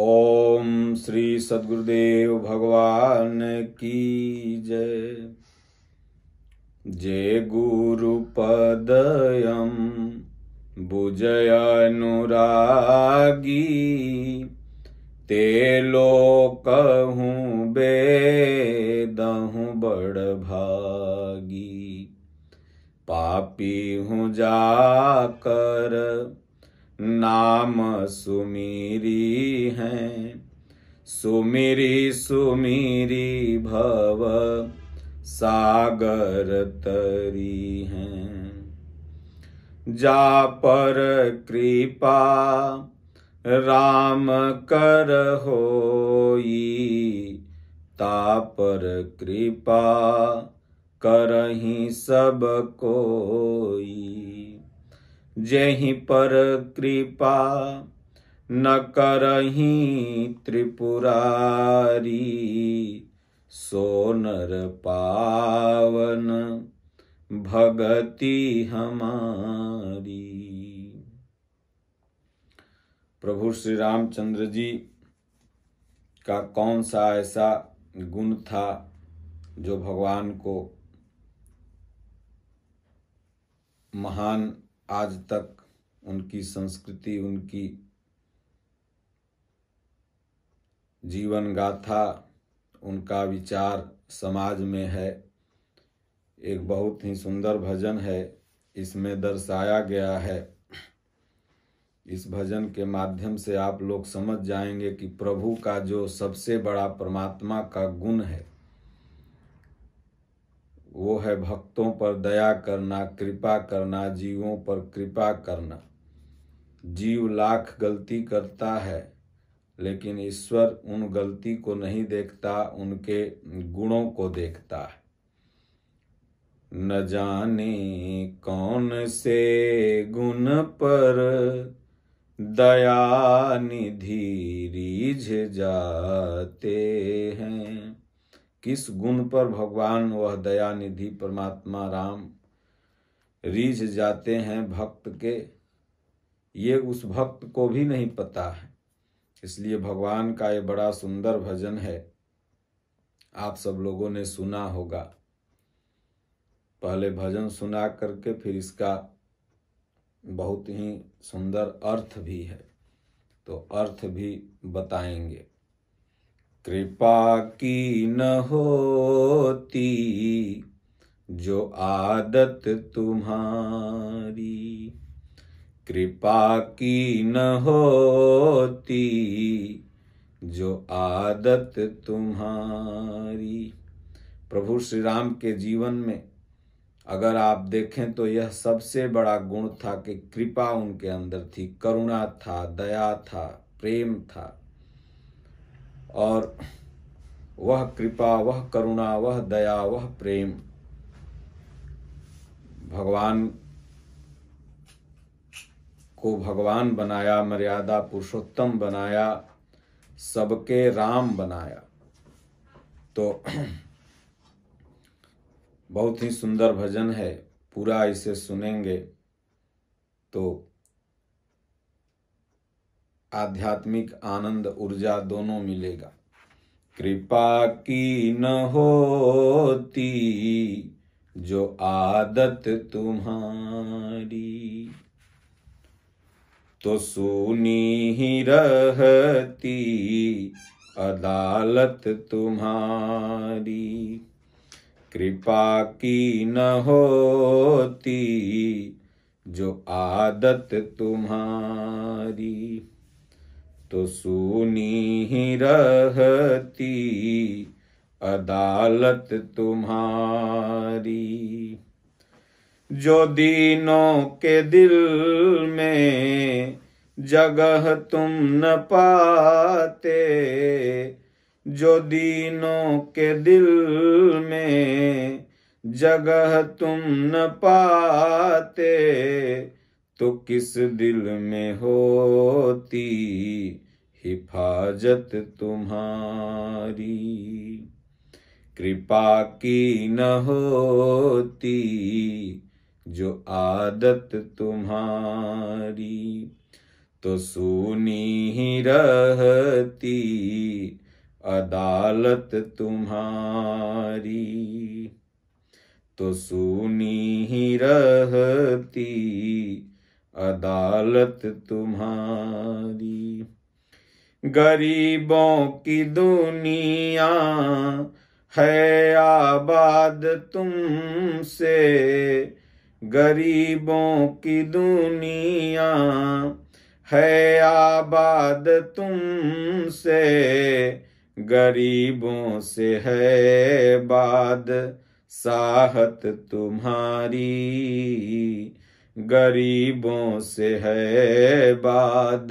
ओम श्री सदगुरुदेव भगवान की जय जय पदयम बुजय अनुरागी ते लोकहूँ बेदहूँ बड़ भागी पापी हूँ जाकर नाम सुमीरी हैं सुमिरी सुमिरी भव सागर तरी हैं जा पर कृपा राम कर होई ता पर कृपा करही सब कोई जहि पर कृपा न करही त्रिपुरारी सोनर पावन भगति हमारी प्रभु श्री रामचंद्र जी का कौन सा ऐसा गुण था जो भगवान को महान आज तक उनकी संस्कृति उनकी जीवन गाथा उनका विचार समाज में है एक बहुत ही सुंदर भजन है इसमें दर्शाया गया है इस भजन के माध्यम से आप लोग समझ जाएंगे कि प्रभु का जो सबसे बड़ा परमात्मा का गुण है वो है भक्तों पर दया करना कृपा करना जीवों पर कृपा करना जीव लाख गलती करता है लेकिन ईश्वर उन गलती को नहीं देखता उनके गुणों को देखता है न जाने कौन से गुण पर दया निधि रीझ जाते हैं किस गुण पर भगवान वह दया निधि परमात्मा राम रीझ जाते हैं भक्त के ये उस भक्त को भी नहीं पता है इसलिए भगवान का ये बड़ा सुंदर भजन है आप सब लोगों ने सुना होगा पहले भजन सुना करके फिर इसका बहुत ही सुंदर अर्थ भी है तो अर्थ भी बताएंगे कृपा की न होती जो आदत तुम्हारी कृपा की न होती जो आदत तुम्हारी प्रभु श्री राम के जीवन में अगर आप देखें तो यह सबसे बड़ा गुण था कि कृपा उनके अंदर थी करुणा था दया था प्रेम था और वह कृपा वह करुणा वह दया वह प्रेम भगवान को भगवान बनाया मर्यादा पुरुषोत्तम बनाया सबके राम बनाया तो बहुत ही सुंदर भजन है पूरा इसे सुनेंगे तो आध्यात्मिक आनंद ऊर्जा दोनों मिलेगा कृपा की न होती जो आदत तुम्हारी तो सुनी ही रहती अदालत तुम्हारी कृपा की न होती जो आदत तुम्हारी तो सुनी ही रहती अदालत तुम्हारी जो दीनों के दिल में जगह तुम न पाते जो दीनों के दिल में जगह तुम न पाते तो किस दिल में होती हिफाजत तुम्हारी कृपा की न होती जो आदत तुम्हारी तो सुनी ही रहती अदालत तुम्हारी तो सुनी ही रहती अदालत तुम्हारी गरीबों की दुनिया है आबाद तुमसे गरीबों की दुनिया है आबाद तुमसे गरीबों से है बाद साहत तुम्हारी गरीबों से है बाद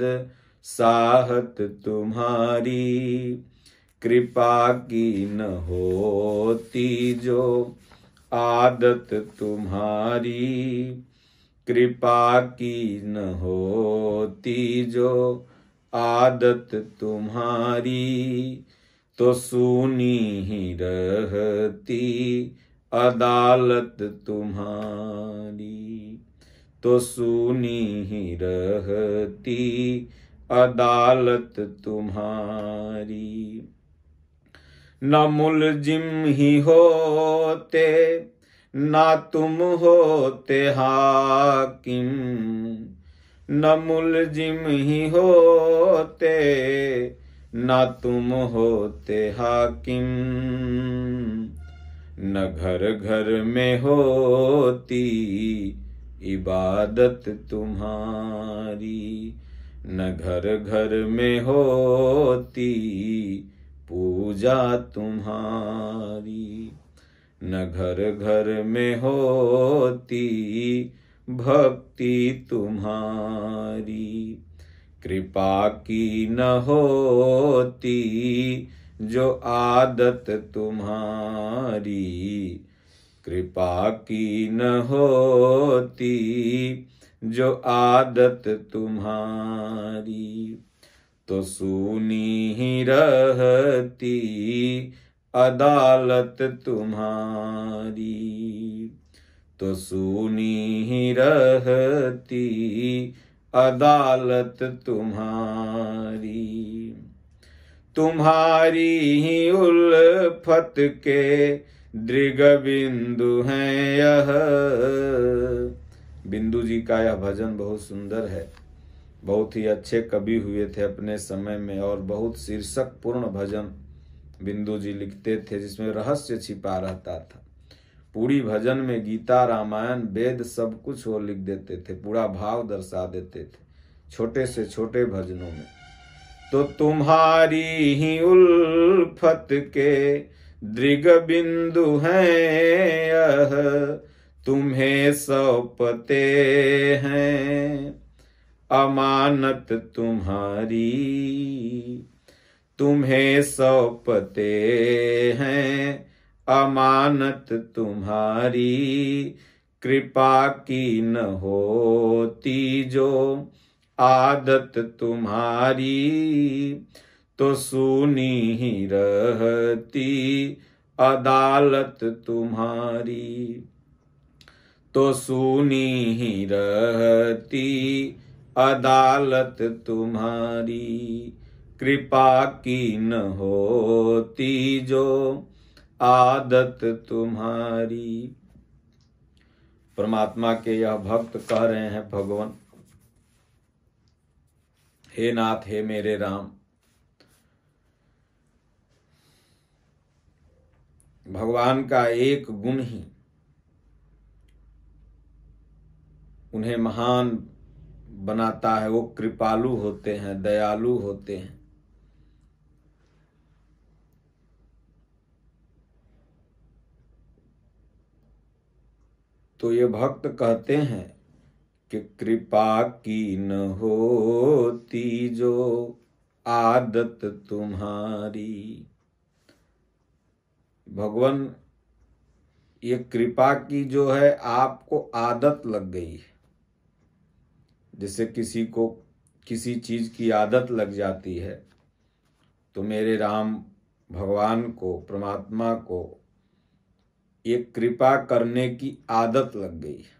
साहत तुम्हारी कृपा की न होती जो आदत तुम्हारी कृपा की न होती जो आदत तुम्हारी तो सुनी ही रहती अदालत तुम्हारी तो सुनी ही रहती अदालत तुम्हारी न मुलजिम ही होते ना तुम होते हाकिम न मुलजिम ही होते ना तुम होते हाकिम न घर घर में होती इबादत तुम्हारी न घर घर में होती पूजा तुम्हारी न घर घर में होती भक्ति तुम्हारी कृपा की न होती जो आदत तुम्हारी कृपा की न होती जो आदत तुम्हारी तो सुनी ही रहती अदालत तुम्हारी तो सुनी ही रहती अदालत तुम्हारी तुम्हारी ही उल्फत के दृग बिंदु है यह बिंदु जी का यह भजन बहुत सुंदर है बहुत ही अच्छे कवि हुए थे अपने समय में और बहुत शीर्षक पूर्ण भजन बिंदु जी लिखते थे जिसमें रहस्य छिपा रहता था पूरी भजन में गीता रामायण वेद सब कुछ वो लिख देते थे पूरा भाव दर्शा देते थे छोटे से छोटे भजनों में तो तुम्हारी ही उल्फत के दृग बिंदु है यह तुम्हें सौपते हैं अमानत तुम्हारी तुम्हें सौपते हैं अमानत तुम्हारी कृपा की न होती जो आदत तुम्हारी तो सुनी ही रहती अदालत तुम्हारी तो सुनी ही रहती अदालत तुम्हारी कृपा की न होती जो आदत तुम्हारी परमात्मा के यह भक्त कह रहे हैं भगवान हे नाथ हे मेरे राम भगवान का एक गुण ही उन्हें महान बनाता है वो कृपालु होते हैं दयालु होते हैं तो ये भक्त कहते हैं कि कृपा की न होती जो आदत तुम्हारी भगवान ये कृपा की जो है आपको आदत लग गई है जैसे किसी को किसी चीज़ की आदत लग जाती है तो मेरे राम भगवान को परमात्मा को ये कृपा करने की आदत लग गई है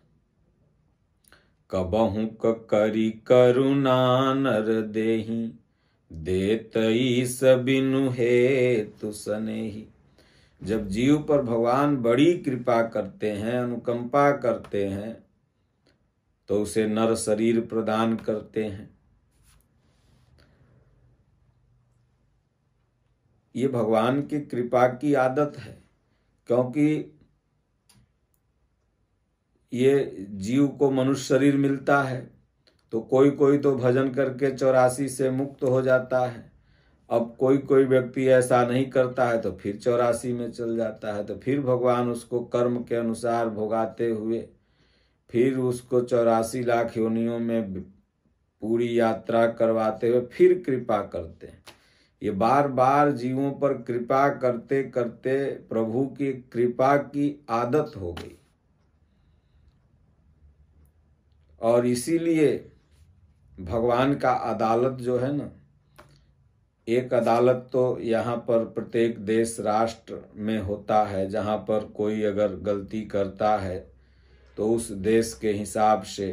क करी करुणा नर देही देतई सबिनु हे तुसने ही जब जीव पर भगवान बड़ी कृपा करते हैं अनुकंपा करते हैं तो उसे नर शरीर प्रदान करते हैं ये भगवान की कृपा की आदत है क्योंकि ये जीव को मनुष्य शरीर मिलता है तो कोई कोई तो भजन करके चौरासी से मुक्त हो जाता है अब कोई कोई व्यक्ति ऐसा नहीं करता है तो फिर चौरासी में चल जाता है तो फिर भगवान उसको कर्म के अनुसार भोगाते हुए फिर उसको चौरासी लाख योनियों में पूरी यात्रा करवाते हुए फिर कृपा करते हैं ये बार बार जीवों पर कृपा करते करते प्रभु की कृपा की आदत हो गई और इसीलिए भगवान का अदालत जो है ना एक अदालत तो यहाँ पर प्रत्येक देश राष्ट्र में होता है जहाँ पर कोई अगर गलती करता है तो उस देश के हिसाब से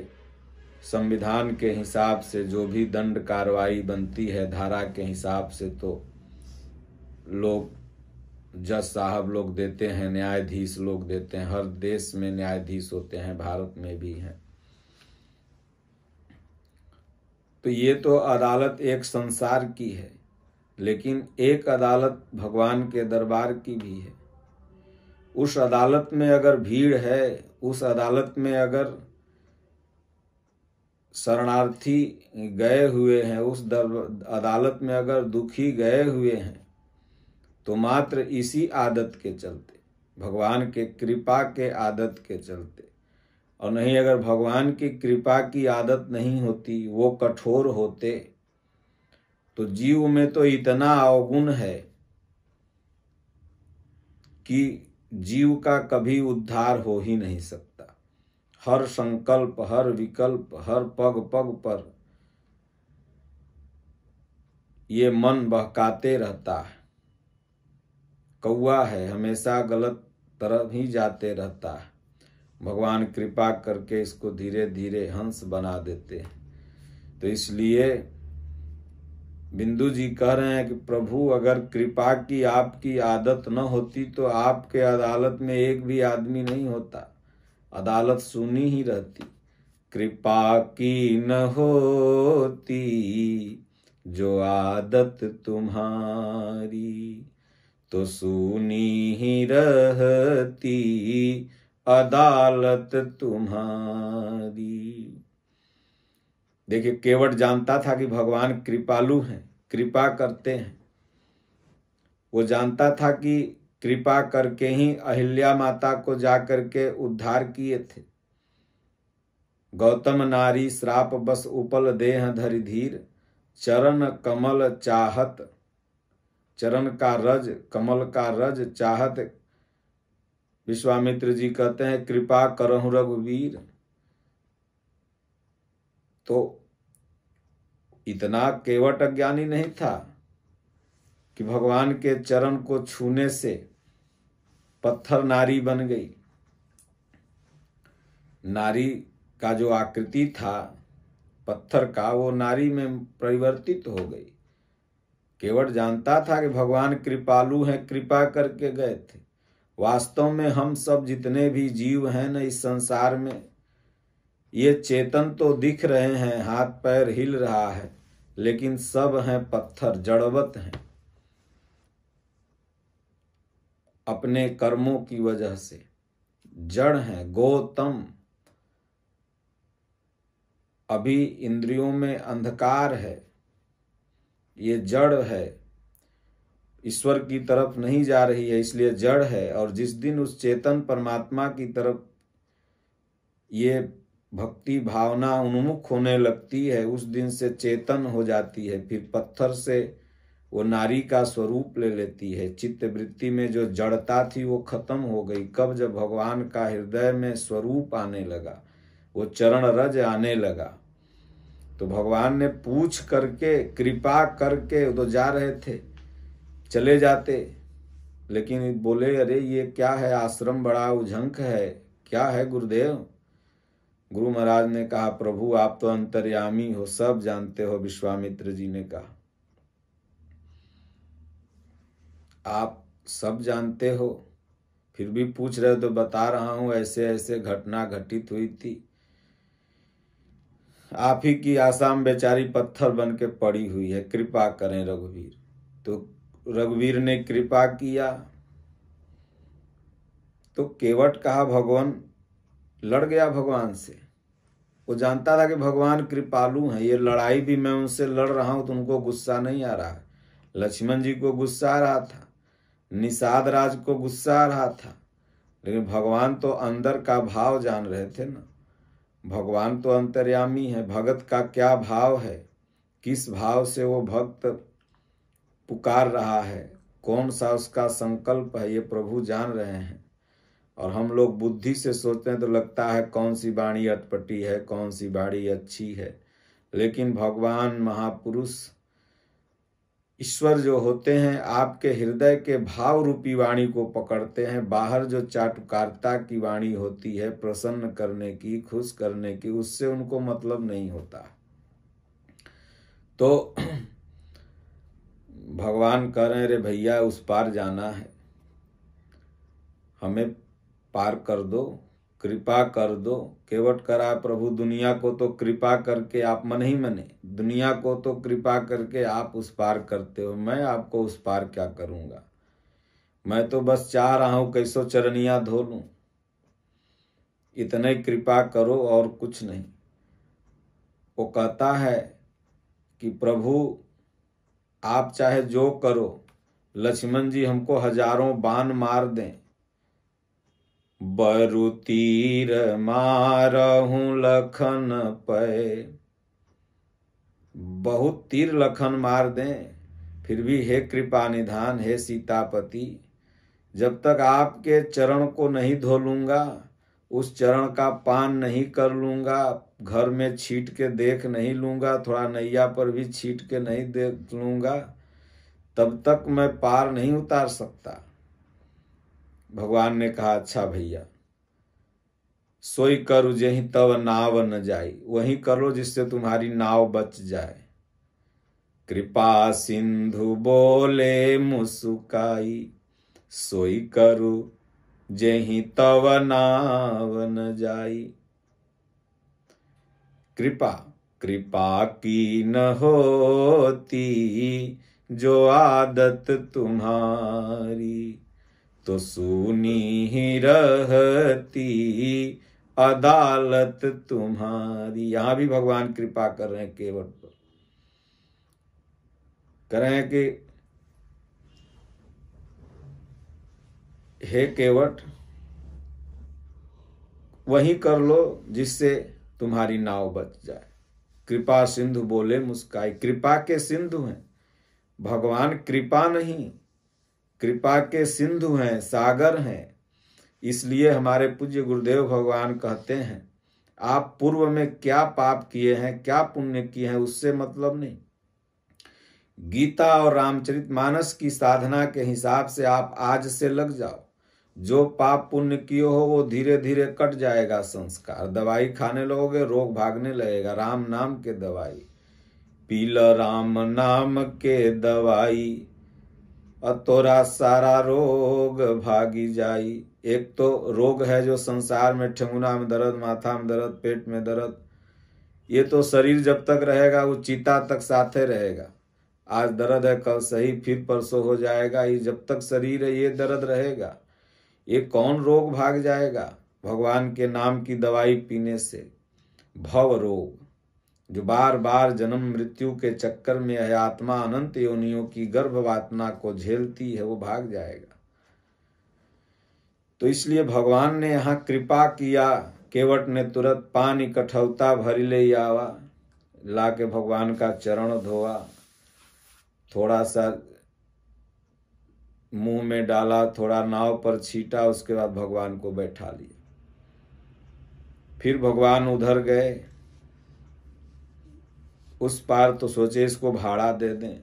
संविधान के हिसाब से जो भी दंड कार्रवाई बनती है धारा के हिसाब से तो लोग जज साहब लोग देते हैं न्यायाधीश लोग देते हैं हर देश में न्यायाधीश होते हैं भारत में भी हैं तो ये तो अदालत एक संसार की है लेकिन एक अदालत भगवान के दरबार की भी है उस अदालत में अगर भीड़ है उस अदालत में अगर शरणार्थी गए हुए हैं उस दर अदालत में अगर दुखी गए हुए हैं तो मात्र इसी आदत के चलते भगवान के कृपा के आदत के चलते और नहीं अगर भगवान की कृपा की आदत नहीं होती वो कठोर होते तो जीव में तो इतना अवगुण है कि जीव का कभी उद्धार हो ही नहीं सकता हर संकल्प हर विकल्प हर पग पग पर ये मन बहकाते रहता है कौआ है हमेशा गलत तरफ ही जाते रहता है भगवान कृपा करके इसको धीरे धीरे हंस बना देते हैं तो इसलिए बिंदु जी कह रहे हैं कि प्रभु अगर कृपा की आपकी आदत न होती तो आपके अदालत में एक भी आदमी नहीं होता अदालत सुनी ही रहती कृपा की न होती जो आदत तुम्हारी तो सुनी ही रहती अदालत तुम्हारी देखिए केवट जानता था कि भगवान कृपालु हैं कृपा करते हैं वो जानता था कि कृपा करके ही अहिल्या माता को जा करके उद्धार किए थे गौतम नारी श्राप बस उपल देह धरिधीर चरण कमल चाहत चरण का रज कमल का रज चाहत विश्वामित्र जी कहते हैं कृपा करहु रघुवीर तो इतना केवट अज्ञानी नहीं था कि भगवान के चरण को छूने से पत्थर नारी बन गई नारी का जो आकृति था पत्थर का वो नारी में परिवर्तित हो गई केवट जानता था कि भगवान कृपालु हैं कृपा करके गए थे वास्तव में हम सब जितने भी जीव हैं न इस संसार में ये चेतन तो दिख रहे हैं हाथ पैर हिल रहा है लेकिन सब हैं पत्थर जड़वत हैं अपने कर्मों की वजह से जड़ हैं गौतम अभी इंद्रियों में अंधकार है ये जड़ है ईश्वर की तरफ नहीं जा रही है इसलिए जड़ है और जिस दिन उस चेतन परमात्मा की तरफ ये भक्ति भावना उन्मुख होने लगती है उस दिन से चेतन हो जाती है फिर पत्थर से वो नारी का स्वरूप ले लेती है चित्त वृत्ति में जो जड़ता थी वो खत्म हो गई कब जब भगवान का हृदय में स्वरूप आने लगा वो चरण रज आने लगा तो भगवान ने पूछ करके कृपा करके तो जा रहे थे चले जाते लेकिन बोले अरे ये क्या है आश्रम बड़ा उझंक है क्या है गुरुदेव गुरु महाराज ने कहा प्रभु आप तो अंतर्यामी हो सब जानते हो विश्वामित्र जी ने कहा आप सब जानते हो फिर भी पूछ रहे हो तो बता रहा हूं ऐसे ऐसे घटना घटित हुई थी आप ही की आसाम बेचारी पत्थर बन के पड़ी हुई है कृपा करें रघुवीर तो रघुवीर ने कृपा किया तो केवट कहा भगवान लड़ गया भगवान से वो जानता था कि भगवान कृपालु हैं ये लड़ाई भी मैं उनसे लड़ रहा हूँ तो उनको गुस्सा नहीं आ रहा है लक्ष्मण जी को गुस्सा आ रहा था निषाद राज को गुस्सा आ रहा था लेकिन भगवान तो अंदर का भाव जान रहे थे ना भगवान तो अंतर्यामी है भगत का क्या भाव है किस भाव से वो भक्त पुकार रहा है कौन सा उसका संकल्प है ये प्रभु जान रहे हैं और हम लोग बुद्धि से सोचते हैं तो लगता है कौन सी वाणी अटपटी है कौन सी वाणी अच्छी है लेकिन भगवान महापुरुष ईश्वर जो होते हैं आपके हृदय के भाव रूपी वाणी को पकड़ते हैं बाहर जो चाटुकारता की वाणी होती है प्रसन्न करने की खुश करने की उससे उनको मतलब नहीं होता तो भगवान कह रहे हैं रे भैया उस पार जाना है हमें पार कर दो कृपा कर दो केवट करा प्रभु दुनिया को तो कृपा करके आप मन ही मने दुनिया को तो कृपा करके आप उस पार करते हो मैं आपको उस पार क्या करूंगा मैं तो बस चाह रहा हूं कैसो चरनिया धो लू इतने कृपा करो और कुछ नहीं वो कहता है कि प्रभु आप चाहे जो करो लक्ष्मण जी हमको हजारों बाण मार दें बरु तीर मारहू लखन पै बहुत तीर लखन मार दें फिर भी हे कृपा निधान हे सीतापति जब तक आपके चरण को नहीं धो लूंगा उस चरण का पान नहीं कर लूंगा घर में छीट के देख नहीं लूंगा थोड़ा नैया पर भी छीट के नहीं देख लूंगा तब तक मैं पार नहीं उतार सकता भगवान ने कहा अच्छा भैया सोई करु जही तब नाव न जाई वही करो जिससे तुम्हारी नाव बच जाए कृपा सिंधु बोले मुसुकाई सोई करु जही तव नाव न जाई कृपा कृपा की न होती जो आदत तुम्हारी तो सुनी ही रहती अदालत तुम्हारी यहां भी भगवान कृपा कर रहे हैं केवल पर कर रहे हैं कि हे केवट वही कर लो जिससे तुम्हारी नाव बच जाए कृपा सिंधु बोले मुस्काई कृपा के सिंधु हैं भगवान कृपा नहीं कृपा के सिंधु हैं सागर हैं इसलिए हमारे पूज्य गुरुदेव भगवान कहते हैं आप पूर्व में क्या पाप किए हैं क्या पुण्य किए हैं उससे मतलब नहीं गीता और रामचरित मानस की साधना के हिसाब से आप आज से लग जाओ जो पाप पुण्य किए हो वो धीरे धीरे कट जाएगा संस्कार दवाई खाने लगोगे रोग भागने लगेगा राम नाम के दवाई पीला राम नाम के दवाई अतोरा सारा रोग भागी जाई एक तो रोग है जो संसार में ठेंगुना में दर्द माथा में दर्द पेट में दर्द ये तो शरीर जब तक रहेगा वो चीता तक साथे रहेगा आज दर्द है कल सही फिर परसों हो जाएगा ये जब तक शरीर है ये दर्द रहेगा ये कौन रोग भाग जाएगा भगवान के नाम की दवाई पीने से भव रोग जो बार बार जन्म मृत्यु के चक्कर में है आत्मा अनंत योनियों की गर्भ वातना को झेलती है वो भाग जाएगा तो इसलिए भगवान ने यहाँ कृपा किया केवट ने तुरंत पानी कठौता भरी ले आवा ला के भगवान का चरण धोआ थोड़ा सा मुंह में डाला थोड़ा नाव पर छीटा उसके बाद भगवान को बैठा लिया फिर भगवान उधर गए उस पार तो सोचे इसको भाड़ा दे दें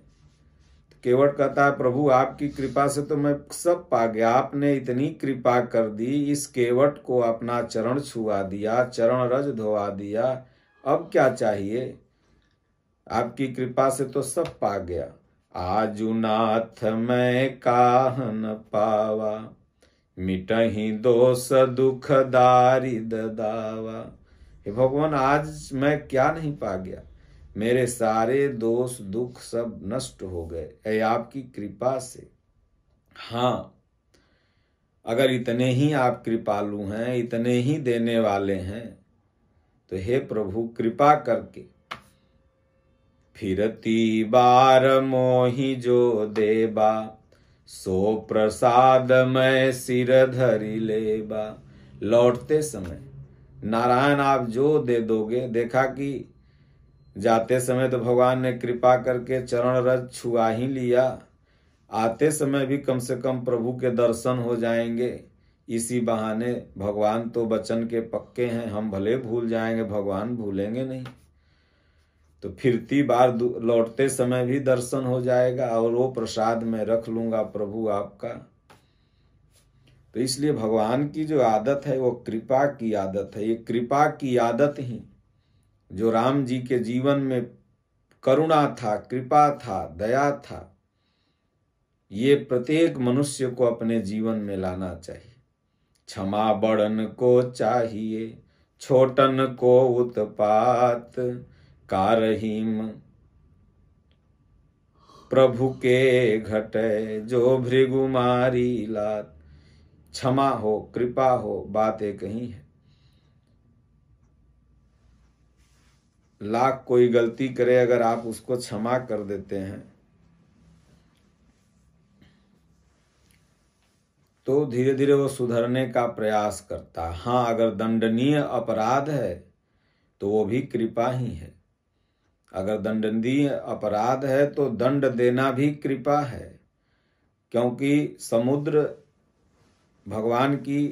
केवट कहता है प्रभु आपकी कृपा से तो मैं सब पा गया आपने इतनी कृपा कर दी इस केवट को अपना चरण छुआ दिया चरण रज धोआ दिया अब क्या चाहिए आपकी कृपा से तो सब पा गया आजुनाथ मैं काहन पावा मिटही दोष दुख दारिद दावा हे भगवान आज मैं क्या नहीं पा गया मेरे सारे दोष दुख सब नष्ट हो गए है आपकी कृपा से हाँ अगर इतने ही आप कृपालु हैं इतने ही देने वाले हैं तो हे प्रभु कृपा करके फिरती बार मोहि जो देबा सो प्रसाद मैं सिर धरी लेबा लौटते समय नारायण आप जो दे दोगे देखा कि जाते समय तो भगवान ने कृपा करके चरण रज छुआ ही लिया आते समय भी कम से कम प्रभु के दर्शन हो जाएंगे इसी बहाने भगवान तो बचन के पक्के हैं हम भले भूल जाएंगे भगवान भूलेंगे नहीं तो फिरती बार लौटते समय भी दर्शन हो जाएगा और वो प्रसाद में रख लूंगा प्रभु आपका तो इसलिए भगवान की जो आदत है वो कृपा की आदत है ये कृपा की आदत ही जो राम जी के जीवन में करुणा था कृपा था दया था ये प्रत्येक मनुष्य को अपने जीवन में लाना चाहिए क्षमा बड़न को चाहिए छोटन को उत्पात कारहीम प्रभु के घटे जो भृगुमारी लात क्षमा हो कृपा हो बातें कहीं है लाख कोई गलती करे अगर आप उसको क्षमा कर देते हैं तो धीरे धीरे वो सुधरने का प्रयास करता हाँ अगर दंडनीय अपराध है तो वो भी कृपा ही है अगर दंडनीय अपराध है तो दंड देना भी कृपा है क्योंकि समुद्र भगवान की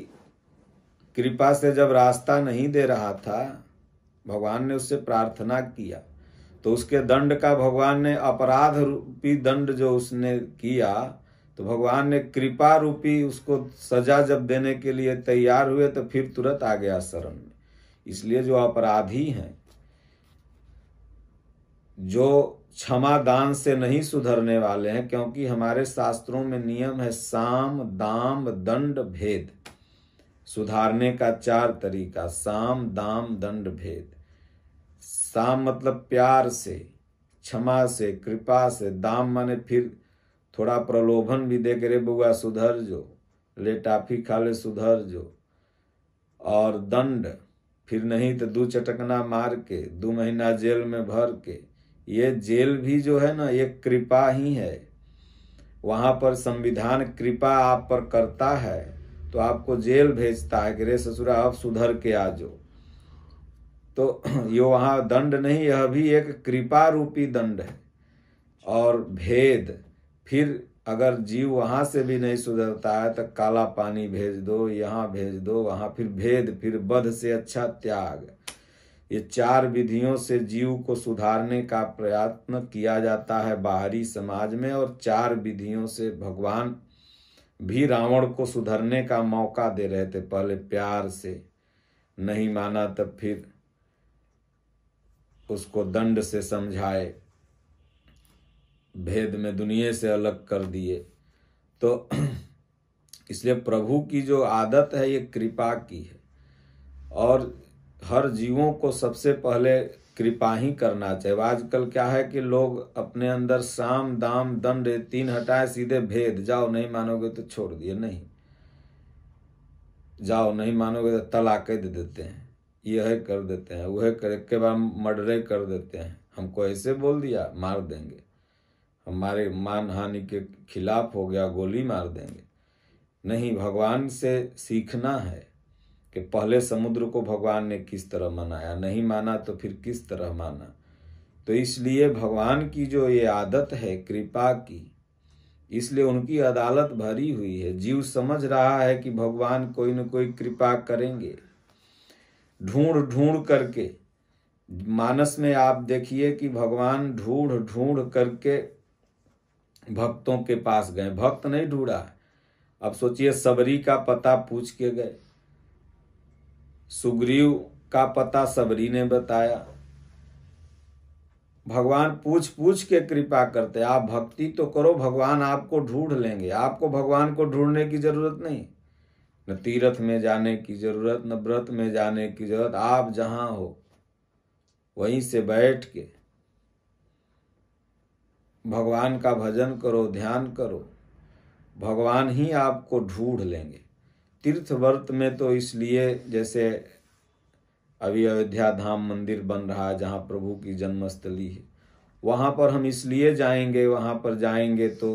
कृपा से जब रास्ता नहीं दे रहा था भगवान ने उससे प्रार्थना किया तो उसके दंड का भगवान ने अपराध रूपी दंड जो उसने किया तो भगवान ने कृपा रूपी उसको सजा जब देने के लिए तैयार हुए तो फिर तुरंत आ गया शरण में इसलिए जो अपराधी हैं जो क्षमा दान से नहीं सुधरने वाले हैं क्योंकि हमारे शास्त्रों में नियम है साम दाम दंड भेद सुधारने का चार तरीका साम दाम दंड भेद साम मतलब प्यार से क्षमा से कृपा से दाम माने फिर थोड़ा प्रलोभन भी दे रे बुआ सुधर जो ले टाफी खा ले सुधर जो और दंड फिर नहीं तो दो चटकना मार के दो महीना जेल में भर के ये जेल भी जो है ना ये कृपा ही है वहाँ पर संविधान कृपा आप पर करता है तो आपको जेल भेजता है कि रे ससुरा आप सुधर के आ जाओ तो ये वहाँ दंड नहीं यह भी एक कृपा रूपी दंड है और भेद फिर अगर जीव वहाँ से भी नहीं सुधरता है तो काला पानी भेज दो यहाँ भेज दो वहाँ फिर भेद फिर बध से अच्छा त्याग ये चार विधियों से जीव को सुधारने का प्रयत्न किया जाता है बाहरी समाज में और चार विधियों से भगवान भी रावण को सुधरने का मौका दे रहे थे पहले प्यार से नहीं माना तब फिर उसको दंड से समझाए भेद में दुनिया से अलग कर दिए तो इसलिए प्रभु की जो आदत है ये कृपा की है और हर जीवों को सबसे पहले कृपा ही करना चाहिए आजकल क्या है कि लोग अपने अंदर साम दाम दंड तीन हटाए सीधे भेद जाओ नहीं मानोगे तो छोड़ दिए नहीं जाओ नहीं मानोगे तो तलाक दे देते हैं यह कर देते हैं वह कर के बाद मर्डरे कर देते हैं हमको ऐसे बोल दिया मार देंगे हमारे मान हानि के खिलाफ हो गया गोली मार देंगे नहीं भगवान से सीखना है कि पहले समुद्र को भगवान ने किस तरह मनाया नहीं माना तो फिर किस तरह माना तो इसलिए भगवान की जो ये आदत है कृपा की इसलिए उनकी अदालत भरी हुई है जीव समझ रहा है कि भगवान कोई न कोई कृपा करेंगे ढूंढ ढूंढ करके मानस में आप देखिए कि भगवान ढूंढ ढूंढ करके भक्तों के पास गए भक्त नहीं ढूंढा अब सोचिए सबरी का पता पूछ के गए सुग्रीव का पता सबरी ने बताया भगवान पूछ पूछ के कृपा करते आप भक्ति तो करो भगवान आपको ढूंढ लेंगे आपको भगवान को ढूंढने की जरूरत नहीं न तीर्थ में जाने की जरूरत न व्रत में जाने की जरूरत आप जहां हो वहीं से बैठ के भगवान का भजन करो ध्यान करो भगवान ही आपको ढूंढ लेंगे तीर्थ व्रत में तो इसलिए जैसे अभी अयोध्या धाम मंदिर बन रहा है जहाँ प्रभु की जन्मस्थली है वहाँ पर हम इसलिए जाएंगे वहाँ पर जाएंगे तो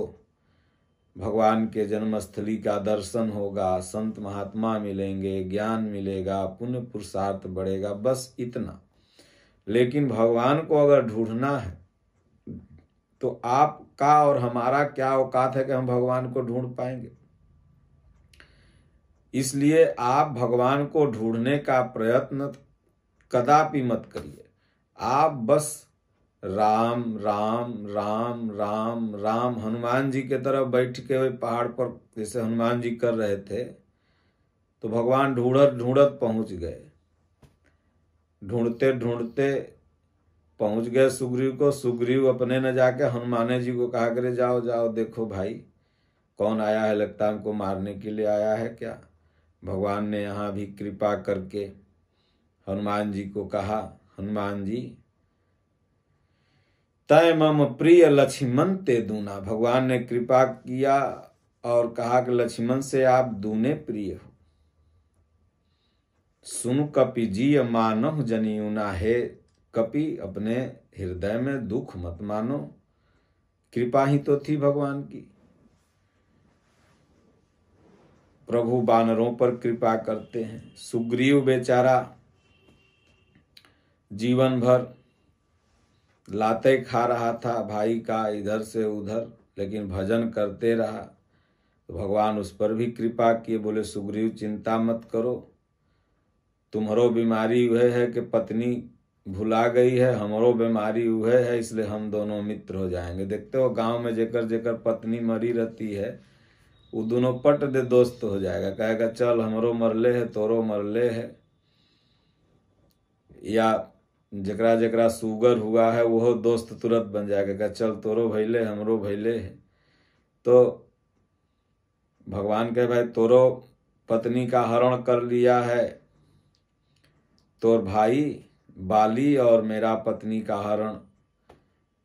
भगवान के जन्मस्थली का दर्शन होगा संत महात्मा मिलेंगे ज्ञान मिलेगा पुण्य पुरुषार्थ बढ़ेगा बस इतना लेकिन भगवान को अगर ढूंढना है तो आपका और हमारा क्या औकात है कि हम भगवान को ढूंढ पाएंगे इसलिए आप भगवान को ढूंढने का प्रयत्न कदापि मत करिए आप बस राम राम राम राम राम हनुमान जी के तरफ बैठ के हुए पहाड़ पर जैसे हनुमान जी कर रहे थे तो भगवान ढूंढत ढूंढत पहुंच गए ढूंढते ढूंढते पहुंच गए सुग्रीव को सुग्रीव अपने न जाके हनुमाने जी को कहा करे जाओ जाओ देखो भाई कौन आया है लगता है हमको मारने के लिए आया है क्या भगवान ने यहाँ भी कृपा करके हनुमान जी को कहा हनुमान जी तय मम प्रिय लक्ष्मण ते दूना भगवान ने कृपा किया और कहा कि लक्ष्मण से आप दूने प्रिय हो सुन कपि जी मानव जनियुना हे कपि अपने हृदय में दुख मत मानो कृपा ही तो थी भगवान की प्रभु बानरों पर कृपा करते हैं सुग्रीव बेचारा जीवन भर लाते खा रहा था भाई का इधर से उधर लेकिन भजन करते रहा तो भगवान उस पर भी कृपा किए बोले सुग्रीव चिंता मत करो तुम्हारो बीमारी वह है कि पत्नी भुला गई है हमारो बीमारी वह है इसलिए हम दोनों मित्र हो जाएंगे देखते हो गांव में जेकर जेकर पत्नी मरी रहती है वो दोनों पट दे दोस्त हो जाएगा कहेगा चल हमरो मरले है तोरो मरले है या जकरा जकरा सुगर हुआ है वह दोस्त तुरंत बन जाएगा कहे चल तोरो भैले हमरो भैले है तो भगवान कहे भाई तोरो पत्नी का हरण कर लिया है तोर भाई बाली और मेरा पत्नी का हरण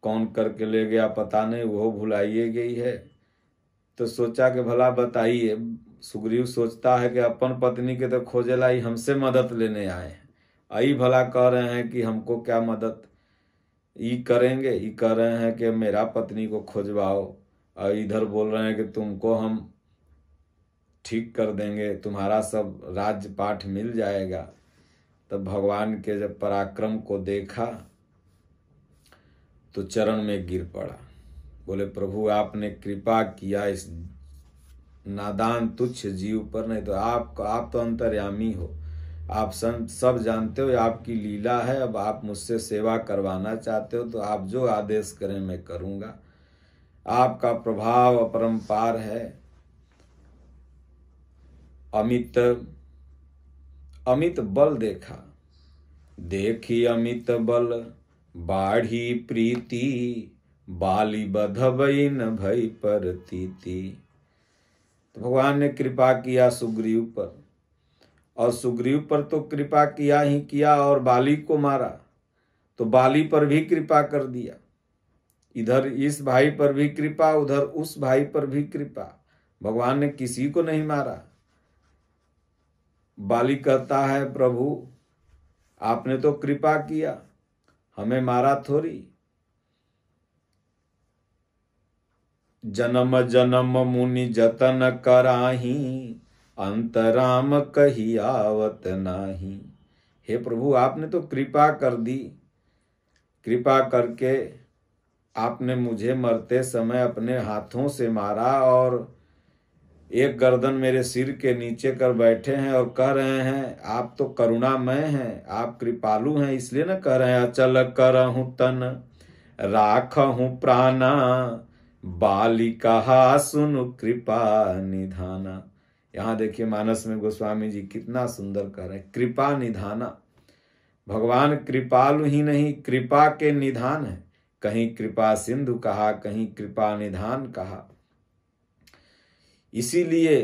कौन करके ले गया पता नहीं वो भुलाइए गई है तो सोचा कि भला बताइए सुग्रीव सोचता है कि अपन पत्नी के तो खोजेला ही हमसे मदद लेने आए आई भला कह रहे हैं कि हमको क्या मदद ई करेंगे ई कह रहे हैं कि मेरा पत्नी को खोजवाओ और इधर बोल रहे हैं कि तुमको हम ठीक कर देंगे तुम्हारा सब राज्य पाठ मिल जाएगा तब भगवान के जब पराक्रम को देखा तो चरण में गिर पड़ा बोले प्रभु आपने कृपा किया इस नादान तुच्छ जीव पर नहीं तो आप आप तो अंतर्यामी हो आप सन सब जानते हो आपकी लीला है अब आप मुझसे सेवा करवाना चाहते हो तो आप जो आदेश करें मैं करूंगा आपका प्रभाव अपरंपार है अमित अमित बल देखा देखी अमित बल बाढ़ी प्रीति बाली बधबई न भई पर तीति तो भगवान ने कृपा किया सुग्रीव पर और सुग्रीव पर तो कृपा किया ही किया और बाली को मारा तो बाली पर भी कृपा कर दिया इधर इस भाई पर भी कृपा उधर उस भाई पर भी कृपा भगवान ने किसी को नहीं मारा बाली कहता है प्रभु आपने तो कृपा किया हमें मारा थोड़ी जन्म जन्म मुनि जतन कराही अंतराम कही आवत नाही हे प्रभु आपने तो कृपा कर दी कृपा करके आपने मुझे मरते समय अपने हाथों से मारा और एक गर्दन मेरे सिर के नीचे कर बैठे हैं और कह रहे हैं आप तो करुणामय हैं आप कृपालु हैं इसलिए ना कह रहे हैं अचल करहूं तन राख हूं प्राणा बालिका सुनु कृपा निधाना यहां देखिए मानस में गोस्वामी जी कितना सुंदर कह रहे हैं कृपा निधाना भगवान कृपालु ही नहीं कृपा के निधान है कहीं कृपा सिंधु कहा कहीं कृपा निधान कहा इसीलिए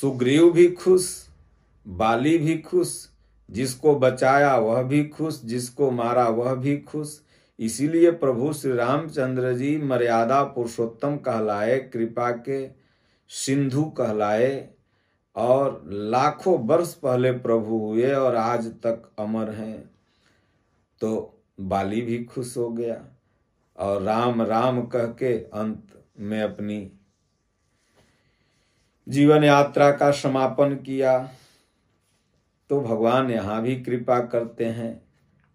सुग्रीव भी खुश बाली भी खुश जिसको बचाया वह भी खुश जिसको मारा वह भी खुश इसीलिए प्रभु श्री रामचंद्र जी मर्यादा पुरुषोत्तम कहलाए कृपा के सिंधु कहलाए और लाखों वर्ष पहले प्रभु हुए और आज तक अमर हैं तो बाली भी खुश हो गया और राम राम कह के अंत में अपनी जीवन यात्रा का समापन किया तो भगवान यहाँ भी कृपा करते हैं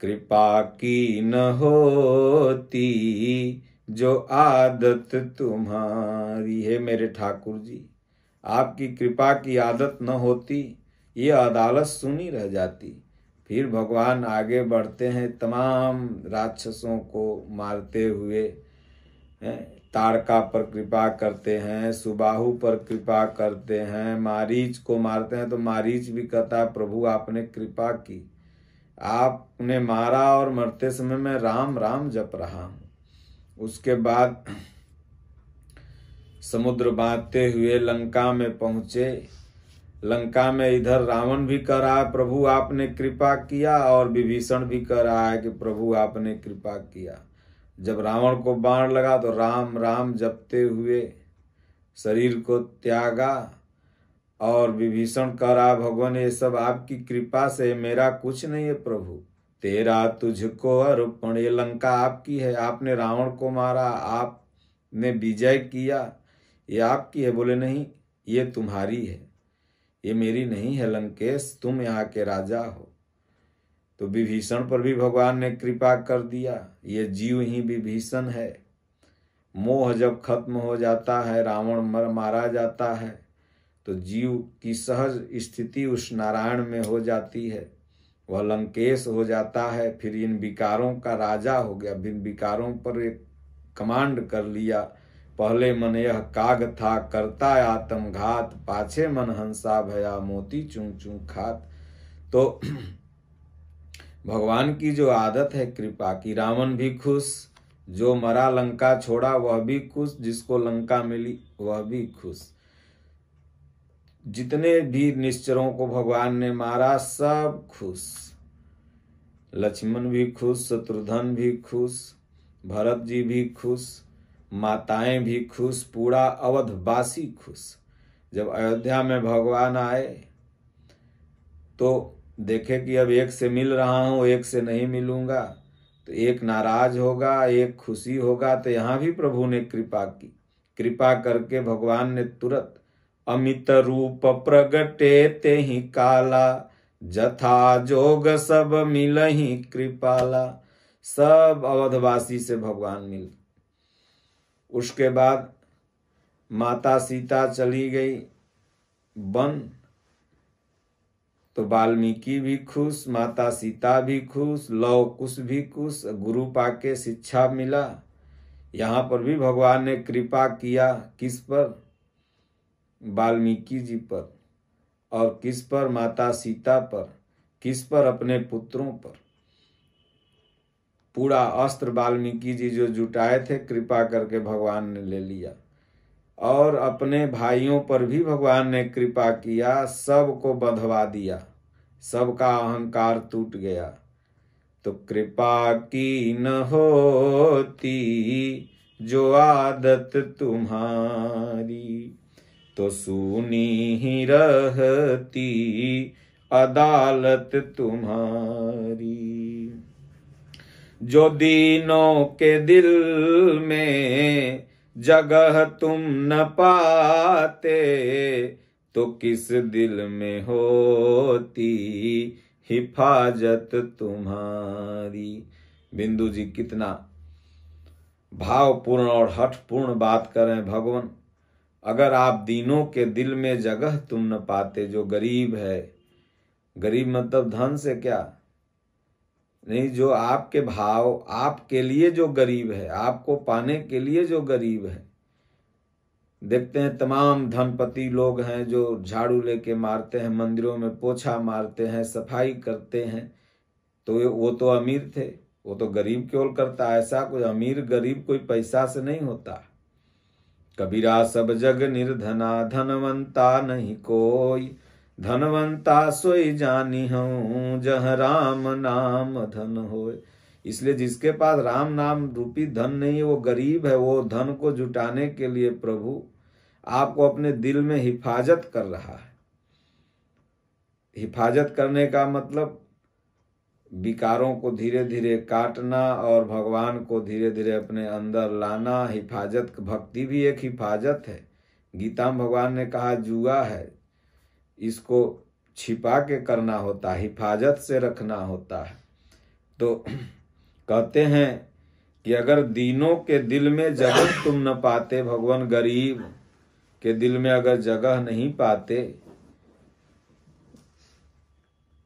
कृपा की न होती जो आदत तुम्हारी है मेरे ठाकुर जी आपकी कृपा की आदत न होती ये अदालत सुनी रह जाती फिर भगवान आगे बढ़ते हैं तमाम राक्षसों को मारते हुए ताड़का पर कृपा करते हैं सुबाहु पर कृपा करते हैं मारीच को मारते हैं तो मारीच भी कहता है प्रभु आपने कृपा की आपने मारा और मरते समय मैं राम राम जप रहा हूं उसके बाद समुद्र बांधते हुए लंका में पहुंचे लंका में इधर रावण भी कर रहा है प्रभु आपने कृपा किया और विभीषण भी कर रहा है कि प्रभु आपने कृपा किया जब रावण को बाण लगा तो राम राम जपते हुए शरीर को त्यागा और विभीषण करा भगवान ये सब आपकी कृपा से मेरा कुछ नहीं है प्रभु तेरा तुझको अरुपण ये लंका आपकी है आपने रावण को मारा आपने विजय किया ये आपकी है बोले नहीं ये तुम्हारी है ये मेरी नहीं है लंकेश तुम यहाँ के राजा हो तो विभीषण पर भी भगवान ने कृपा कर दिया ये जीव ही विभीषण है मोह जब खत्म हो जाता है रावण मर मारा जाता है तो जीव की सहज स्थिति उस नारायण में हो जाती है वह लंकेश हो जाता है फिर इन विकारों का राजा हो गया इन विकारों पर एक कमांड कर लिया पहले मन यह काग था करता आतम घात पाछे मन हंसा भया मोती चूं चूं खात तो भगवान की जो आदत है कृपा की रावण भी खुश जो मरा लंका छोड़ा वह भी खुश जिसको लंका मिली वह भी खुश जितने भी निश्चरों को भगवान ने मारा सब खुश लक्ष्मण भी खुश शत्रुघ्न भी खुश भरत जी भी खुश माताएं भी खुश पूरा अवधवासी खुश जब अयोध्या में भगवान आए तो देखे कि अब एक से मिल रहा हूँ एक से नहीं मिलूंगा तो एक नाराज होगा एक खुशी होगा तो यहाँ भी प्रभु ने कृपा की कृपा करके भगवान ने तुरंत अमित रूप प्रगटे ते ही काला जथा जोग सब मिल ही कृपाला सब अवधवासी से भगवान मिल उसके बाद माता सीता चली गई वन तो वाल्मीकि भी खुश माता सीता भी खुश लव कुश भी खुश गुरु पाके शिक्षा मिला यहाँ पर भी भगवान ने कृपा किया किस पर वाल्मीकि जी पर और किस पर माता सीता पर किस पर अपने पुत्रों पर पूरा अस्त्र वाल्मीकि जी जो जुटाए थे कृपा करके भगवान ने ले लिया और अपने भाइयों पर भी भगवान ने कृपा किया सबको बंधवा दिया सबका अहंकार टूट गया तो कृपा की न होती जो आदत तुम्हारी तो सुनी ही रहती अदालत तुम्हारी जो दीनों के दिल में जगह तुम न पाते तो किस दिल में होती हिफाजत तुम्हारी बिंदु जी कितना भावपूर्ण और हठपूर्ण बात करें भगवान अगर आप दीनों के दिल में जगह तुम न पाते जो गरीब है गरीब मतलब धन से क्या नहीं जो आपके भाव आपके लिए जो गरीब है आपको पाने के लिए जो गरीब है देखते हैं तमाम धनपति लोग हैं जो झाड़ू लेके मारते हैं मंदिरों में पोछा मारते हैं सफाई करते हैं तो वो तो अमीर थे वो तो गरीब क्यों करता ऐसा कोई अमीर गरीब कोई पैसा से नहीं होता कबीरा सब जग निर्धना धनवंता नहीं कोई धनवंता सोई जानी हूं जह राम नाम धन हो इसलिए जिसके पास राम नाम रूपी धन नहीं है वो गरीब है वो धन को जुटाने के लिए प्रभु आपको अपने दिल में हिफाजत कर रहा है हिफाजत करने का मतलब विकारों को धीरे धीरे काटना और भगवान को धीरे धीरे अपने अंदर लाना हिफाजत भक्ति भी एक हिफाजत है गीता में भगवान ने कहा जुआ है इसको छिपा के करना होता है हिफाजत से रखना होता है तो कहते हैं कि अगर दीनों के दिल में जगह तुम न पाते भगवान गरीब के दिल में अगर जगह नहीं पाते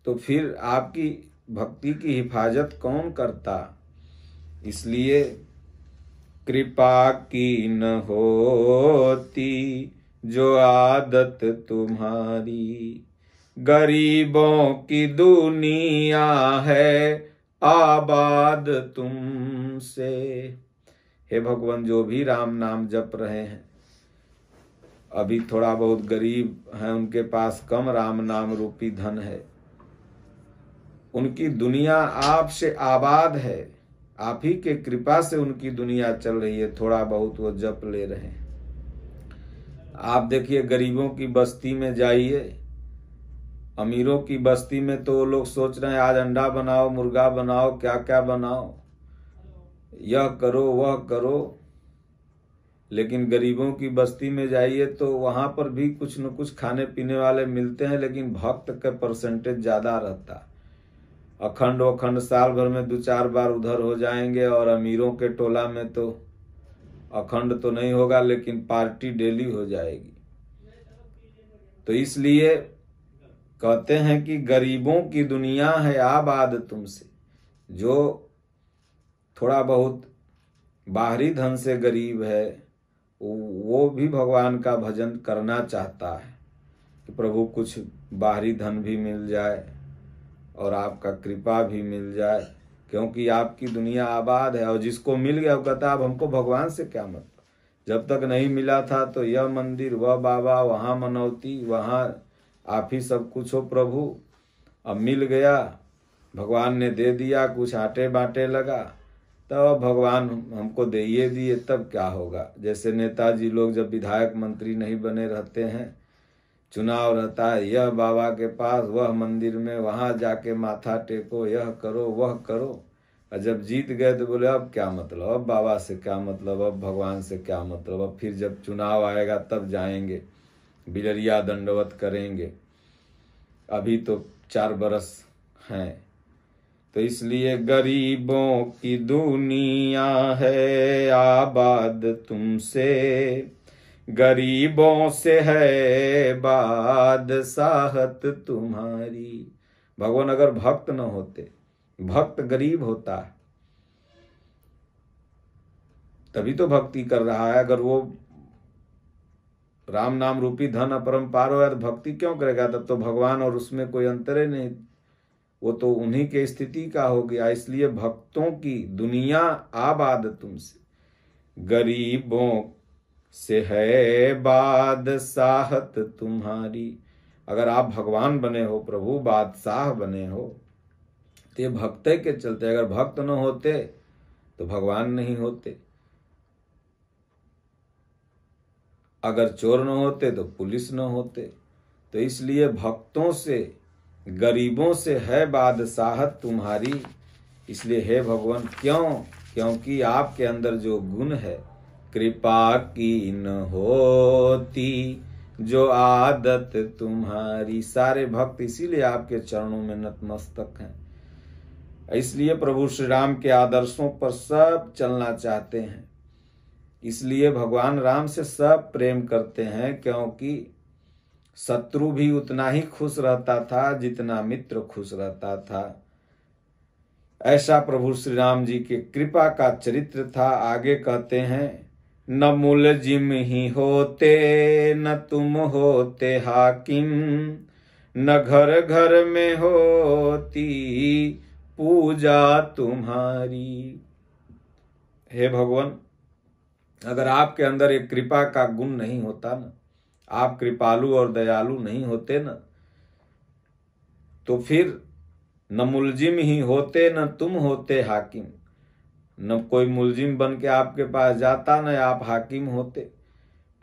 तो फिर आपकी भक्ति की हिफाजत कौन करता इसलिए कृपा की न होती जो आदत तुम्हारी गरीबों की दुनिया है आबाद तुमसे हे भगवान जो भी राम नाम जप रहे हैं अभी थोड़ा बहुत गरीब हैं उनके पास कम राम नाम रूपी धन है उनकी दुनिया आपसे आबाद है आप ही के कृपा से उनकी दुनिया चल रही है थोड़ा बहुत वो जप ले रहे हैं आप देखिए गरीबों की बस्ती में जाइए अमीरों की बस्ती में तो वो लोग सोच रहे हैं आज अंडा बनाओ मुर्गा बनाओ क्या क्या बनाओ यह करो वह करो लेकिन गरीबों की बस्ती में जाइए तो वहाँ पर भी कुछ न कुछ खाने पीने वाले मिलते हैं लेकिन भक्त का परसेंटेज ज़्यादा रहता अखंड अखंड साल भर में दो चार बार उधर हो जाएंगे और अमीरों के टोला में तो अखंड तो नहीं होगा लेकिन पार्टी डेली हो जाएगी तो इसलिए कहते हैं कि गरीबों की दुनिया है आबाद तुमसे जो थोड़ा बहुत बाहरी धन से गरीब है वो भी भगवान का भजन करना चाहता है कि प्रभु कुछ बाहरी धन भी मिल जाए और आपका कृपा भी मिल जाए क्योंकि आपकी दुनिया आबाद है और जिसको मिल गया वो कहता अब हमको भगवान से क्या मतलब जब तक नहीं मिला था तो यह मंदिर वह बाबा वहाँ मनौती वहाँ आप ही सब कुछ हो प्रभु अब मिल गया भगवान ने दे दिया कुछ आटे बाटे लगा तो भगवान हमको दे दिए तब क्या होगा जैसे नेताजी लोग जब विधायक मंत्री नहीं बने रहते हैं चुनाव रहता है यह बाबा के पास वह मंदिर में वहाँ जाके माथा टेको यह करो वह करो और जब जीत गए तो बोले अब क्या मतलब अब बाबा से क्या मतलब अब भगवान से क्या मतलब अब फिर जब चुनाव आएगा तब जाएंगे बिलरिया दंडवत करेंगे अभी तो चार बरस हैं तो इसलिए गरीबों की दुनिया है आबाद तुमसे गरीबों से है साहत तुम्हारी भगवान अगर भक्त न होते भक्त गरीब होता है तभी तो भक्ति कर रहा है अगर वो राम नाम रूपी धन अपरम्पार हो तो भक्ति क्यों करेगा तब तो भगवान और उसमें कोई अंतर है नहीं वो तो उन्हीं के स्थिति का हो गया इसलिए भक्तों की दुनिया आबाद तुमसे गरीबों से है बादशाहत तुम्हारी अगर आप भगवान बने हो प्रभु बादशाह बने हो तो ये भक्त के चलते अगर भक्त न होते तो भगवान नहीं होते अगर चोर न होते तो पुलिस न होते तो इसलिए भक्तों से गरीबों से है बादशाहत तुम्हारी इसलिए हे भगवान क्यों क्योंकि आपके अंदर जो गुण है कृपा की न होती जो आदत तुम्हारी सारे भक्त इसीलिए आपके चरणों में नतमस्तक हैं इसलिए प्रभु श्री राम के आदर्शों पर सब चलना चाहते हैं इसलिए भगवान राम से सब प्रेम करते हैं क्योंकि शत्रु भी उतना ही खुश रहता था जितना मित्र खुश रहता था ऐसा प्रभु श्री राम जी के कृपा का चरित्र था आगे कहते हैं न मुलजिम ही होते न तुम होते हाकिम न घर घर में होती पूजा तुम्हारी हे भगवान अगर आपके अंदर एक कृपा का गुण नहीं होता ना आप कृपालु और दयालु नहीं होते ना तो फिर न मुलजिम ही होते न तुम होते हाकिम न कोई मुलजिम बन के आपके पास जाता न आप हाकिम होते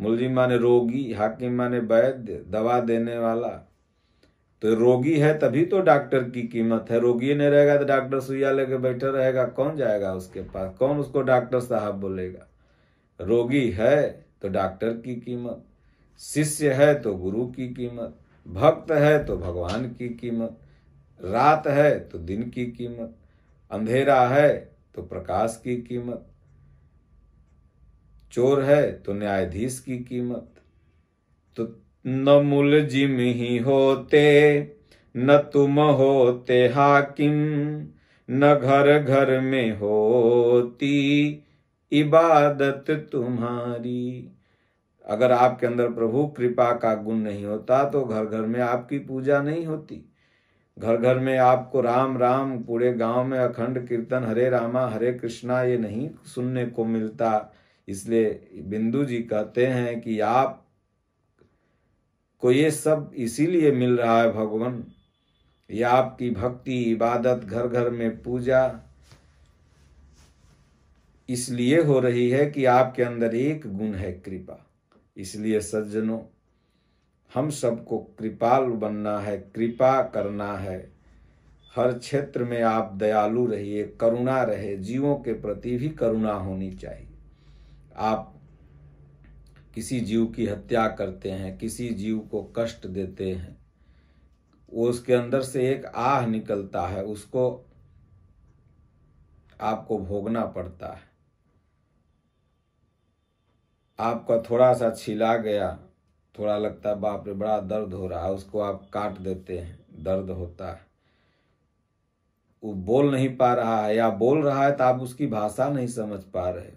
मुलजिम माने रोगी हाकिम माने वैद्य दवा देने वाला तो रोगी है तभी तो डॉक्टर की कीमत है रोगी नहीं रहेगा तो डॉक्टर सुइया लेके बैठा रहेगा कौन जाएगा उसके पास कौन उसको डॉक्टर साहब बोलेगा रोगी है तो डॉक्टर की कीमत शिष्य है तो गुरु की कीमत भक्त है तो भगवान की कीमत रात है तो दिन की कीमत अंधेरा है तो प्रकाश की कीमत चोर है तो न्यायाधीश की कीमत तो न जिम ही होते न तुम होते हाकिम न घर घर में होती इबादत तुम्हारी अगर आपके अंदर प्रभु कृपा का गुण नहीं होता तो घर घर में आपकी पूजा नहीं होती घर घर में आपको राम राम पूरे गांव में अखंड कीर्तन हरे रामा हरे कृष्णा ये नहीं सुनने को मिलता इसलिए बिंदु जी कहते हैं कि आप को ये सब इसीलिए मिल रहा है भगवान ये आपकी भक्ति इबादत घर घर में पूजा इसलिए हो रही है कि आपके अंदर एक गुण है कृपा इसलिए सज्जनों हम सबको कृपाल बनना है कृपा करना है हर क्षेत्र में आप दयालु रहिए करुणा रहे जीवों के प्रति भी करुणा होनी चाहिए आप किसी जीव की हत्या करते हैं किसी जीव को कष्ट देते हैं वो उसके अंदर से एक आह निकलता है उसको आपको भोगना पड़ता है आपका थोड़ा सा छिला गया थोड़ा लगता है बाप रे बड़ा दर्द हो रहा है उसको आप काट देते हैं दर्द होता है वो बोल नहीं पा रहा है या बोल रहा है तो आप उसकी भाषा नहीं समझ पा रहे हो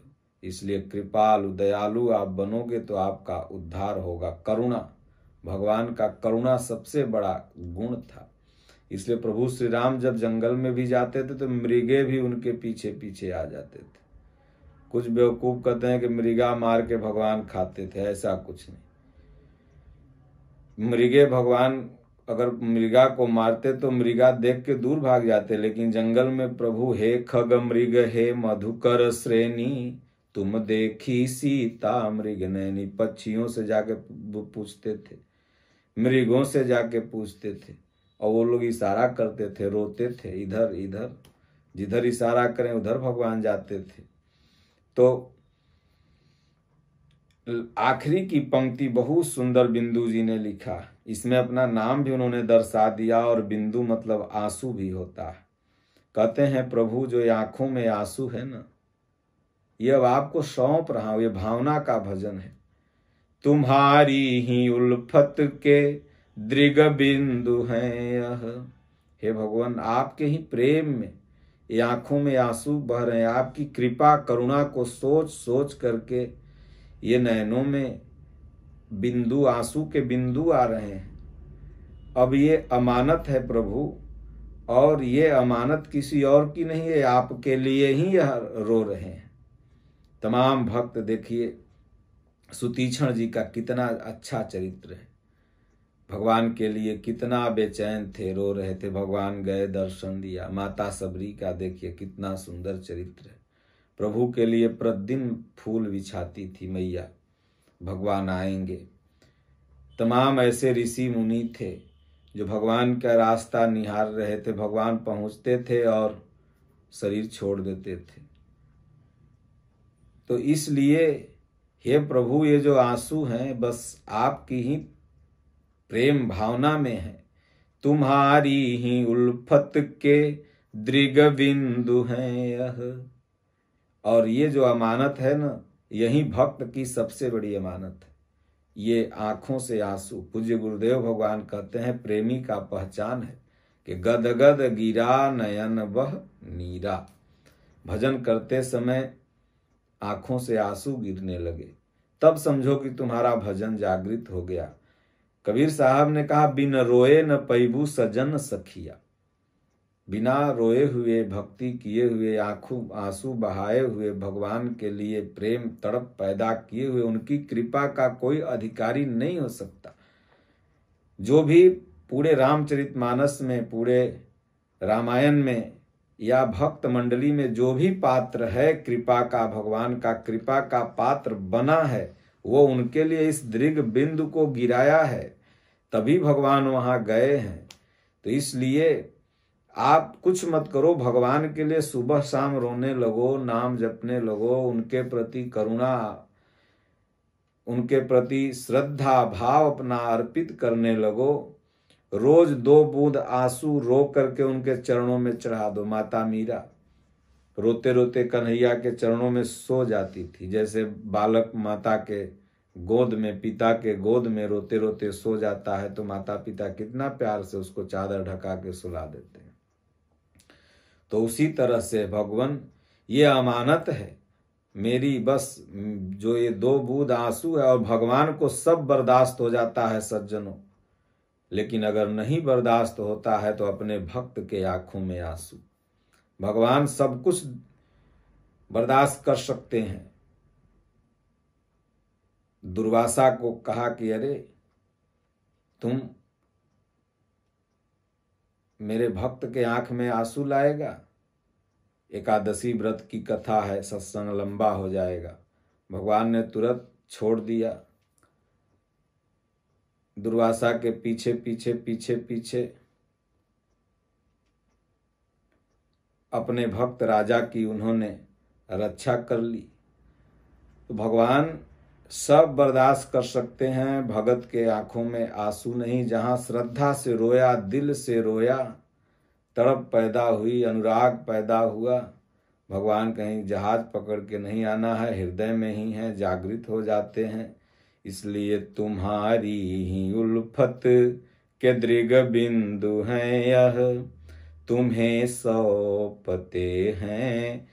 इसलिए कृपाल दयालु आप बनोगे तो आपका उद्धार होगा करुणा भगवान का करुणा सबसे बड़ा गुण था इसलिए प्रभु श्री राम जब जंगल में भी जाते थे तो मृगे भी उनके पीछे पीछे आ जाते थे कुछ बेवकूफ कहते हैं कि मृगा मार के भगवान खाते थे ऐसा कुछ नहीं मृगे भगवान अगर मृगा को मारते तो मृगा देख के दूर भाग जाते लेकिन जंगल में प्रभु हे खग मृग हे मधुकर श्रेणी तुम देखी सीता मृग नैनी पक्षियों से जाके पूछते थे मृगों से जाके पूछते थे और वो लोग इशारा करते थे रोते थे इधर इधर जिधर इशारा करें उधर भगवान जाते थे तो आखिरी की पंक्ति बहुत सुंदर बिंदु जी ने लिखा इसमें अपना नाम भी उन्होंने दर्शा दिया और बिंदु मतलब आंसू भी होता है कहते हैं प्रभु जो आंखों में आंसू है ना ये अब आपको सौंप रहा हूं ये भावना का भजन है तुम्हारी ही उल्फत के दृग बिंदु है यह हे भगवान आपके ही प्रेम में ये आंखों में आंसू बह रहे हैं आपकी कृपा करुणा को सोच सोच करके ये नयनों में बिंदु आंसू के बिंदु आ रहे हैं अब ये अमानत है प्रभु और ये अमानत किसी और की नहीं है आपके लिए ही यह रो रहे हैं तमाम भक्त देखिए सुतीक्षण जी का कितना अच्छा चरित्र है भगवान के लिए कितना बेचैन थे रो रहे थे भगवान गए दर्शन दिया माता सबरी का देखिए कितना सुंदर चरित्र है प्रभु के लिए प्रतिदिन फूल बिछाती थी मैया भगवान आएंगे तमाम ऐसे ऋषि मुनि थे जो भगवान का रास्ता निहार रहे थे भगवान पहुंचते थे और शरीर छोड़ देते थे तो इसलिए हे प्रभु ये जो आंसू हैं बस आपकी ही प्रेम भावना में है तुम्हारी ही उल्फत के दृग बिंदु हैं यह और ये जो अमानत है ना यही भक्त की सबसे बड़ी अमानत है ये आंखों से आंसू पूज्य गुरुदेव भगवान कहते हैं प्रेमी का पहचान है कि गदगद गिरा नयन बह नीरा भजन करते समय आंखों से आंसू गिरने लगे तब समझो कि तुम्हारा भजन जागृत हो गया कबीर साहब ने कहा बिन रोए न पैबू सजन सखिया बिना रोए हुए भक्ति किए हुए आंखों आंसू बहाए हुए भगवान के लिए प्रेम तड़प पैदा किए हुए उनकी कृपा का कोई अधिकारी नहीं हो सकता जो भी पूरे रामचरित मानस में पूरे रामायण में या भक्त मंडली में जो भी पात्र है कृपा का भगवान का कृपा का पात्र बना है वो उनके लिए इस दीर्घ बिंदु को गिराया है तभी भगवान वहाँ गए हैं तो इसलिए आप कुछ मत करो भगवान के लिए सुबह शाम रोने लगो नाम जपने लगो उनके प्रति करुणा उनके प्रति श्रद्धा भाव अपना अर्पित करने लगो रोज दो बूंद आंसू रो करके उनके चरणों में चढ़ा दो माता मीरा रोते रोते कन्हैया के चरणों में सो जाती थी जैसे बालक माता के गोद में पिता के गोद में रोते रोते सो जाता है तो माता पिता कितना प्यार से उसको चादर ढका के सुला देते हैं तो उसी तरह से भगवान ये अमानत है मेरी बस जो ये दो बूद आंसू है और भगवान को सब बर्दाश्त हो जाता है सज्जनों लेकिन अगर नहीं बर्दाश्त होता है तो अपने भक्त के आंखों में आंसू भगवान सब कुछ बर्दाश्त कर सकते हैं दुर्वासा को कहा कि अरे तुम मेरे भक्त के आंख में आंसू लाएगा एकादशी व्रत की कथा है सत्संग लंबा हो जाएगा भगवान ने तुरंत छोड़ दिया दुर्वासा के पीछे पीछे पीछे पीछे अपने भक्त राजा की उन्होंने रक्षा कर ली तो भगवान सब बर्दाश्त कर सकते हैं भगत के आंखों में आंसू नहीं जहां श्रद्धा से रोया दिल से रोया तड़प पैदा हुई अनुराग पैदा हुआ भगवान कहीं जहाज पकड़ के नहीं आना है हृदय में ही है जागृत हो जाते हैं इसलिए तुम्हारी ही उल्फत के दृग बिंदु हैं यह तुम्हें सौ पते हैं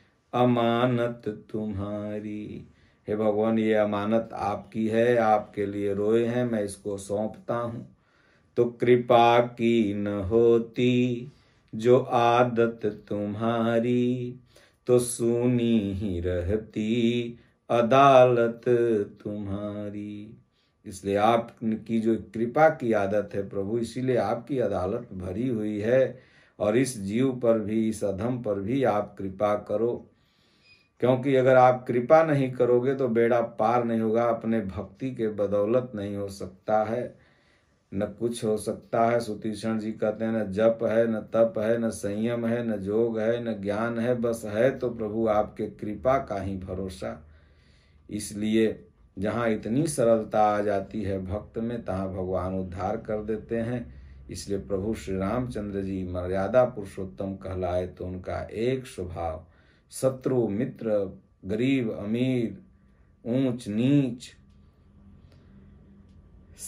अमानत तुम्हारी हे भगवान ये अमानत आपकी है आपके लिए रोए हैं मैं इसको सौंपता हूँ तो कृपा की न होती जो आदत तुम्हारी तो सुनी ही रहती अदालत तुम्हारी इसलिए आपकी जो कृपा की आदत है प्रभु इसीलिए आपकी अदालत भरी हुई है और इस जीव पर भी इस अधम पर भी आप कृपा करो क्योंकि अगर आप कृपा नहीं करोगे तो बेड़ा पार नहीं होगा अपने भक्ति के बदौलत नहीं हो सकता है न कुछ हो सकता है सुतीषण जी कहते हैं न जप है न तप है न संयम है न जोग है न ज्ञान है बस है तो प्रभु आपके कृपा का ही भरोसा इसलिए जहाँ इतनी सरलता आ जाती है भक्त में तहाँ भगवान उद्धार कर देते हैं इसलिए प्रभु श्री रामचंद्र जी मर्यादा पुरुषोत्तम कहलाए तो उनका एक स्वभाव शत्रु मित्र गरीब अमीर ऊंच नीच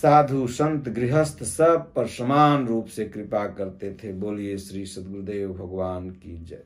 साधु संत गृहस्थ सब पर समान रूप से कृपा करते थे बोलिए श्री सदगुरुदेव भगवान की जय